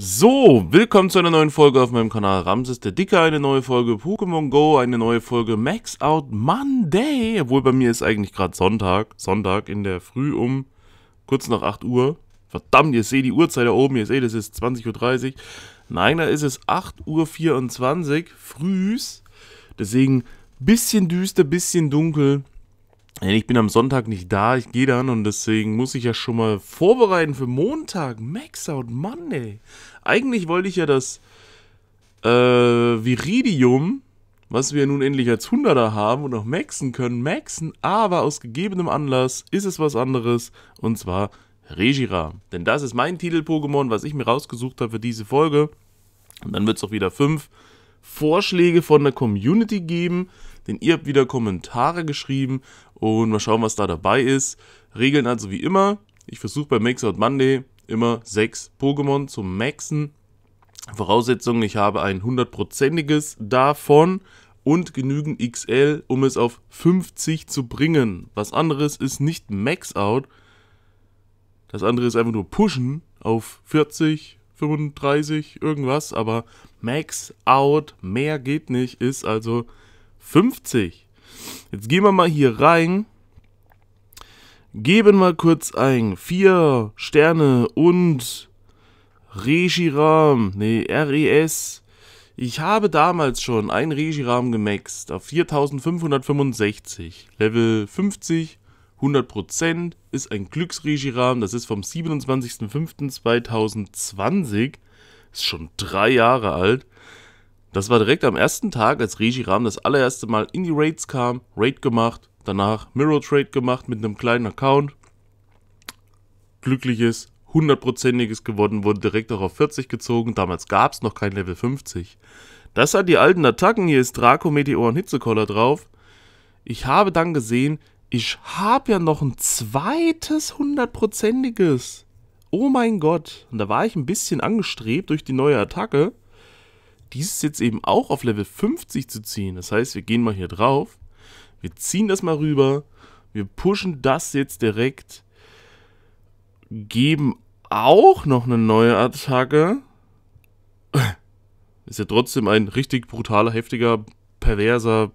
So, willkommen zu einer neuen Folge auf meinem Kanal Ramses der Dicke, eine neue Folge Pokémon Go, eine neue Folge Max Out Monday, obwohl bei mir ist eigentlich gerade Sonntag, Sonntag in der Früh um kurz nach 8 Uhr. Verdammt, ihr seht die Uhrzeit da oben, ihr seht, es ist 20.30 Uhr. Nein, da ist es 8.24 Uhr frühs, deswegen bisschen düster, bisschen dunkel, ich bin am Sonntag nicht da, ich gehe dann und deswegen muss ich ja schon mal vorbereiten für Montag. Max Out Monday. Eigentlich wollte ich ja das äh, Viridium, was wir nun endlich als Hunderter haben und auch maxen können, maxen, aber aus gegebenem Anlass ist es was anderes und zwar Regira. Denn das ist mein Titel-Pokémon, was ich mir rausgesucht habe für diese Folge. Und dann wird es auch wieder fünf Vorschläge von der Community geben, denn ihr habt wieder Kommentare geschrieben und mal schauen, was da dabei ist. Regeln also wie immer. Ich versuche bei Max Out Monday immer sechs Pokémon zu maxen. Voraussetzung, ich habe ein hundertprozentiges davon und genügend XL, um es auf 50 zu bringen. Was anderes ist nicht Max-Out. Das andere ist einfach nur pushen auf 40, 35, irgendwas. Aber Max-Out, mehr geht nicht, ist also 50. Jetzt gehen wir mal hier rein. Geben mal kurz ein. 4 Sterne und Regiram. Nee, RES. Ich habe damals schon ein Regiram gemaxt auf 4565. Level 50. 100% ist ein Glücksregiram, das ist vom 27.05.2020, ist schon drei Jahre alt. Das war direkt am ersten Tag, als Regie Ram das allererste Mal in die Raids kam, Raid gemacht, danach Mirror Trade gemacht mit einem kleinen Account. Glückliches, hundertprozentiges gewonnen, wurde direkt auch auf 40 gezogen. Damals gab es noch kein Level 50. Das hat die alten Attacken. Hier ist Draco, Meteor und Hitzekoller drauf. Ich habe dann gesehen, ich habe ja noch ein zweites hundertprozentiges. Oh mein Gott. Und da war ich ein bisschen angestrebt durch die neue Attacke dieses jetzt eben auch auf Level 50 zu ziehen. Das heißt, wir gehen mal hier drauf, wir ziehen das mal rüber, wir pushen das jetzt direkt, geben auch noch eine neue Attacke. Ist ja trotzdem ein richtig brutaler, heftiger, perverser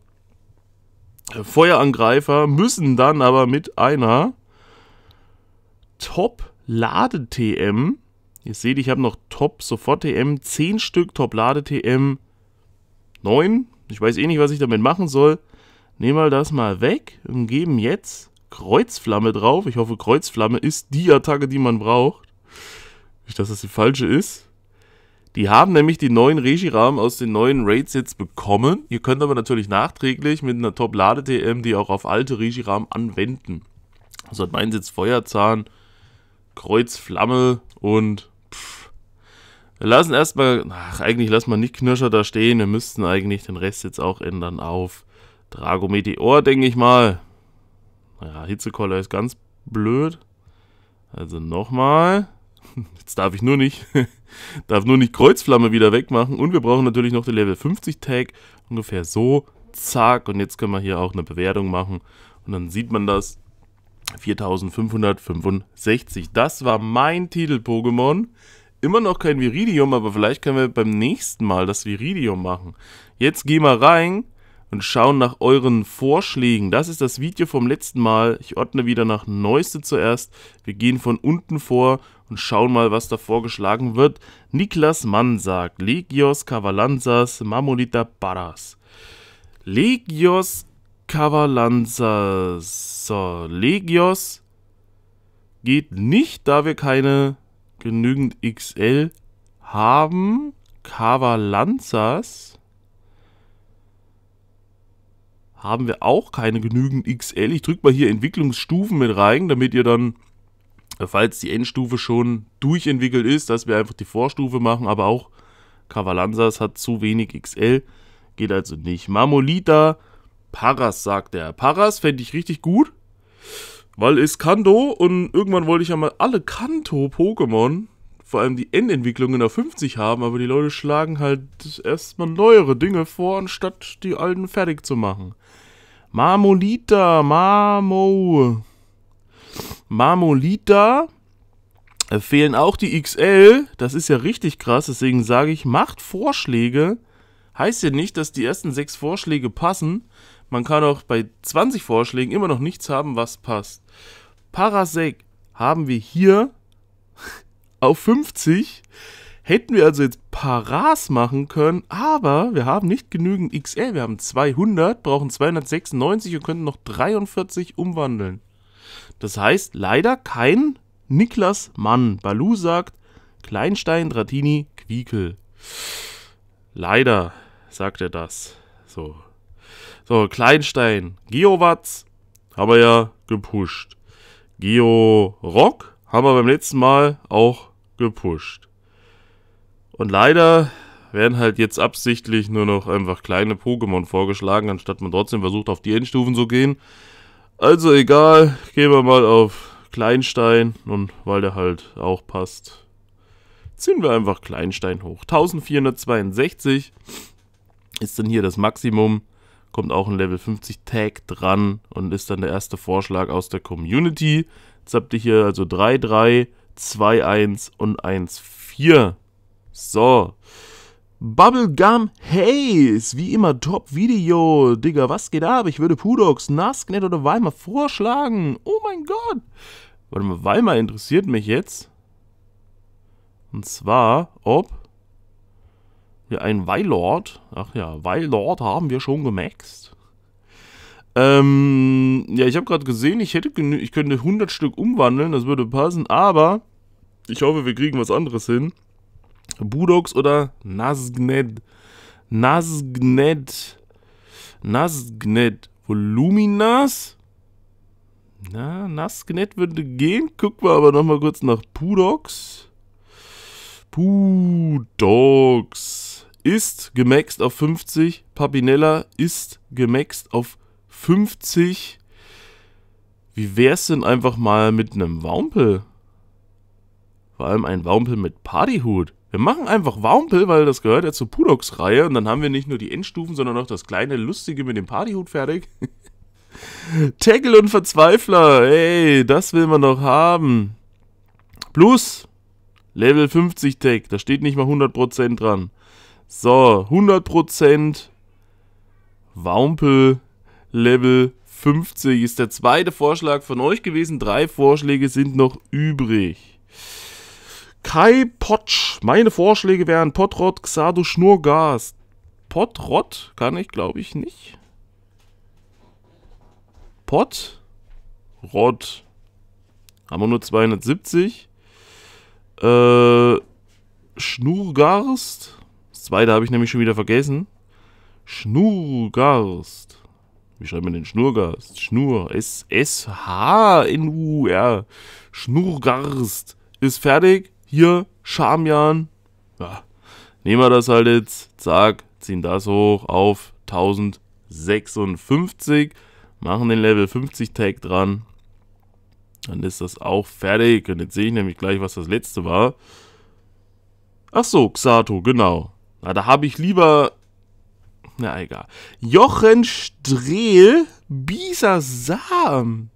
äh, Feuerangreifer, müssen dann aber mit einer Top-Lade-TM Ihr seht, ich habe noch Top Sofort TM, 10 Stück Top Lade TM, 9. Ich weiß eh nicht, was ich damit machen soll. Nehmen wir das mal weg und geben jetzt Kreuzflamme drauf. Ich hoffe, Kreuzflamme ist die Attacke, die man braucht. Nicht, dass das die falsche ist. Die haben nämlich die neuen Regirahmen aus den neuen Raids jetzt bekommen. Ihr könnt aber natürlich nachträglich mit einer Top-Lade-TM die auch auf alte Regirahmen anwenden. Also hat meins jetzt Feuerzahn, Kreuzflamme und wir lassen erstmal, ach, eigentlich lassen wir nicht Knirscher da stehen. Wir müssten eigentlich den Rest jetzt auch ändern auf Drago Meteor, denke ich mal. Naja, Hitzekoller ist ganz blöd. Also nochmal. Jetzt darf ich nur nicht, darf nur nicht Kreuzflamme wieder wegmachen. Und wir brauchen natürlich noch den Level 50 Tag. Ungefähr so. Zack. Und jetzt können wir hier auch eine Bewertung machen. Und dann sieht man das. 4565. Das war mein Titel Pokémon immer noch kein Viridium, aber vielleicht können wir beim nächsten Mal das Viridium machen. Jetzt gehen wir rein und schauen nach euren Vorschlägen. Das ist das Video vom letzten Mal. Ich ordne wieder nach Neueste zuerst. Wir gehen von unten vor und schauen mal, was da vorgeschlagen wird. Niklas Mann sagt, Legios Cavalanzas Mammonita Paras. Legios Cavalanzas. So, Legios geht nicht, da wir keine genügend XL haben. Carver Lanzas haben wir auch keine genügend XL. Ich drücke mal hier Entwicklungsstufen mit rein, damit ihr dann, äh, falls die Endstufe schon durchentwickelt ist, dass wir einfach die Vorstufe machen, aber auch Lanzas hat zu wenig XL, geht also nicht. Marmolita, Paras sagt er. Paras fände ich richtig gut. Weil es Kanto und irgendwann wollte ich ja mal alle Kanto-Pokémon, vor allem die Endentwicklungen auf 50 haben, aber die Leute schlagen halt erstmal neuere Dinge vor, anstatt die alten fertig zu machen. Marmolita, Marmo. Marmolita äh, fehlen auch die XL. Das ist ja richtig krass, deswegen sage ich, macht Vorschläge. Heißt ja nicht, dass die ersten sechs Vorschläge passen, man kann auch bei 20 Vorschlägen immer noch nichts haben, was passt. Parasec haben wir hier auf 50. Hätten wir also jetzt Paras machen können, aber wir haben nicht genügend XL. Wir haben 200, brauchen 296 und könnten noch 43 umwandeln. Das heißt, leider kein Niklas Mann. Balu sagt Kleinstein, Dratini, Quiekel. Leider sagt er das. So, so, Kleinstein. Geowatz haben wir ja gepusht. Geo-Rock haben wir beim letzten Mal auch gepusht. Und leider werden halt jetzt absichtlich nur noch einfach kleine Pokémon vorgeschlagen, anstatt man trotzdem versucht, auf die Endstufen zu gehen. Also egal, gehen wir mal auf Kleinstein und weil der halt auch passt, ziehen wir einfach Kleinstein hoch. 1462 ist dann hier das Maximum kommt auch ein Level 50 Tag dran und ist dann der erste Vorschlag aus der Community. Jetzt habt ihr hier also 3, 3, 2, 1 und 1, 4. So. Bubblegum Haze, wie immer Top-Video. Digga, was geht ab? Ich würde Pudox, Nasknet oder Weimar vorschlagen. Oh mein Gott. Warte mal, Weimar interessiert mich jetzt. Und zwar, ob ja, ein Weilord. Ach ja, Weilord haben wir schon gemaxt. Ähm, ja, ich habe gerade gesehen, ich hätte ich könnte 100 Stück umwandeln, das würde passen, aber ich hoffe, wir kriegen was anderes hin. Budox oder Nasgned. Nasgned. Nasgned. Voluminas? Na, Nasgnet würde gehen. Gucken wir aber nochmal kurz nach Pudox. Pudox ist gemaxt auf 50. Papinella ist gemaxt auf 50. Wie wär's denn einfach mal mit einem Wampel? Vor allem ein Wampel mit Partyhut. Wir machen einfach Wampel, weil das gehört ja zur Pudox-Reihe. Und dann haben wir nicht nur die Endstufen, sondern auch das kleine Lustige mit dem Partyhut fertig. Tackle und Verzweifler. Ey, das will man noch haben. Plus Level 50 Tag. Da steht nicht mal 100% dran. So, 100% Wampel Level 50 ist der zweite Vorschlag von euch gewesen. Drei Vorschläge sind noch übrig. Kai Potsch. Meine Vorschläge wären Potrot, Xado, Schnurgas. Potrot kann ich, glaube ich, nicht. Pot, Rot. Haben wir nur 270. Äh, Schnurgarst zweite habe ich nämlich schon wieder vergessen. Schnurgarst. Wie schreibt man den Schnurgarst? Schnur. S-S-H-N-U-R. Schnurgarst. Ist fertig. Hier, Schamjan. Ja. Nehmen wir das halt jetzt. Zack. Ziehen das hoch auf 1056. Machen den Level 50 Tag dran. Dann ist das auch fertig. Und jetzt sehe ich nämlich gleich, was das letzte war. Ach so, Xato, genau. Na, da habe ich lieber. Na egal. Jochen Strehl, Bisa Sam.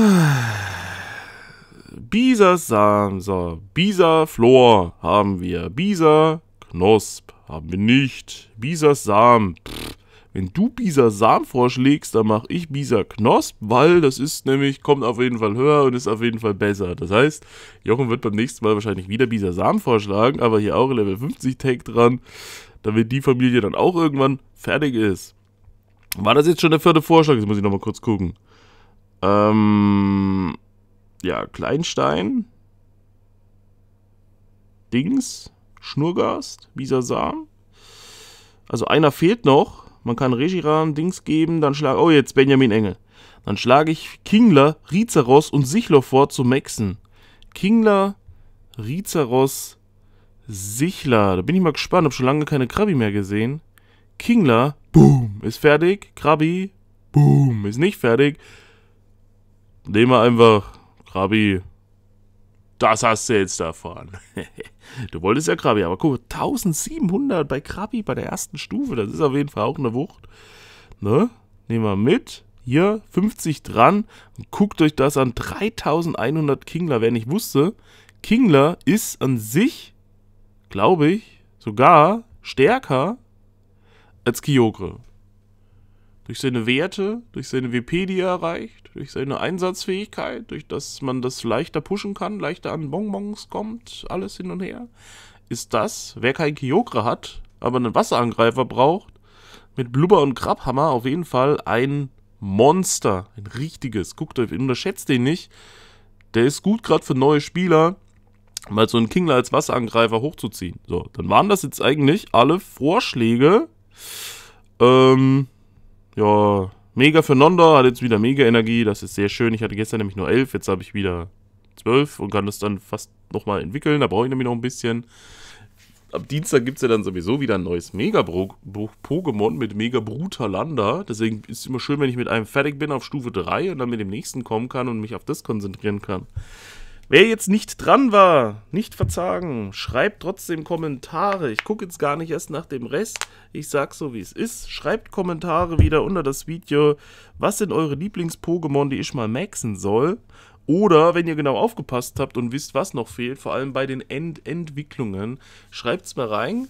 Bisa Sam, so. Bisa Flor haben wir. Bisa Knosp haben wir nicht. Bisa Sam. Pff. Wenn du Bisa Sam vorschlägst, dann mache ich Bisa Knosp, weil das ist nämlich, kommt auf jeden Fall höher und ist auf jeden Fall besser. Das heißt, Jochen wird beim nächsten Mal wahrscheinlich wieder Bisa Sam vorschlagen, aber hier auch Level 50 Tag dran, damit die Familie dann auch irgendwann fertig ist. War das jetzt schon der vierte Vorschlag? Jetzt muss ich nochmal kurz gucken. Ähm, ja, Kleinstein. Dings. Schnurgast. Bisa Sam. Also einer fehlt noch. Man kann Regiran Dings geben, dann schlage... Oh, jetzt Benjamin Engel. Dann schlage ich Kingler, Rizaros und Sichler vor zu maxen. Kingler, Rizaros, Sichler. Da bin ich mal gespannt, hab schon lange keine Krabi mehr gesehen. Kingler, boom, ist fertig. Krabi, boom, ist nicht fertig. Nehmen wir einfach Krabi, das hast du jetzt davon. du wolltest ja Krabi, aber guck, 1700 bei Krabi bei der ersten Stufe, das ist auf jeden Fall auch eine Wucht. Ne? Nehmen wir mit. Hier, 50 dran. Und guckt euch das an. 3100 Kingler. Wer nicht wusste, Kingler ist an sich, glaube ich, sogar stärker als Kyogre durch seine Werte, durch seine WP, die er erreicht, durch seine Einsatzfähigkeit, durch dass man das leichter pushen kann, leichter an Bonbons kommt, alles hin und her, ist das, wer kein Kyokra hat, aber einen Wasserangreifer braucht, mit Blubber und Krabhammer auf jeden Fall ein Monster, ein richtiges. Guckt euch, unterschätzt den nicht. Der ist gut gerade für neue Spieler, mal so einen Kingler als Wasserangreifer hochzuziehen. So, dann waren das jetzt eigentlich alle Vorschläge. Ähm, ja, mega für Nonda, hat jetzt wieder mega Energie, das ist sehr schön. Ich hatte gestern nämlich nur 11, jetzt habe ich wieder 12 und kann das dann fast nochmal entwickeln. Da brauche ich nämlich noch ein bisschen. Ab Dienstag gibt es ja dann sowieso wieder ein neues Mega-Pokémon mit Mega Brutalanda. Deswegen ist es immer schön, wenn ich mit einem fertig bin auf Stufe 3 und dann mit dem nächsten kommen kann und mich auf das konzentrieren kann. Wer jetzt nicht dran war, nicht verzagen. Schreibt trotzdem Kommentare. Ich gucke jetzt gar nicht erst nach dem Rest. Ich sag so, wie es ist. Schreibt Kommentare wieder unter das Video. Was sind eure Lieblings-Pokémon, die ich mal maxen soll? Oder wenn ihr genau aufgepasst habt und wisst, was noch fehlt, vor allem bei den End Entwicklungen, es mal rein.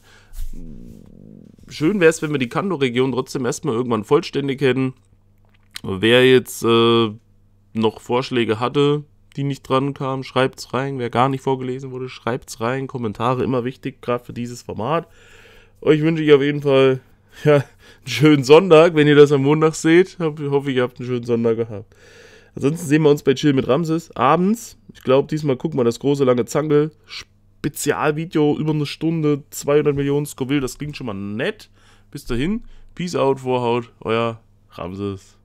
Schön wäre es, wenn wir die kando region trotzdem erstmal irgendwann vollständig hätten. Wer jetzt äh, noch Vorschläge hatte, die nicht dran kamen, schreibt's rein. Wer gar nicht vorgelesen wurde, schreibt's rein. Kommentare immer wichtig, gerade für dieses Format. Euch wünsche ich auf jeden Fall ja, einen schönen Sonntag. Wenn ihr das am Montag seht, Ich hoffe ihr habt einen schönen Sonntag gehabt. Ansonsten sehen wir uns bei Chill mit Ramses abends. Ich glaube, diesmal gucken wir das große lange Zangel. Spezialvideo über eine Stunde, 200 Millionen Scoville. Das klingt schon mal nett. Bis dahin, Peace out, Vorhaut, euer Ramses.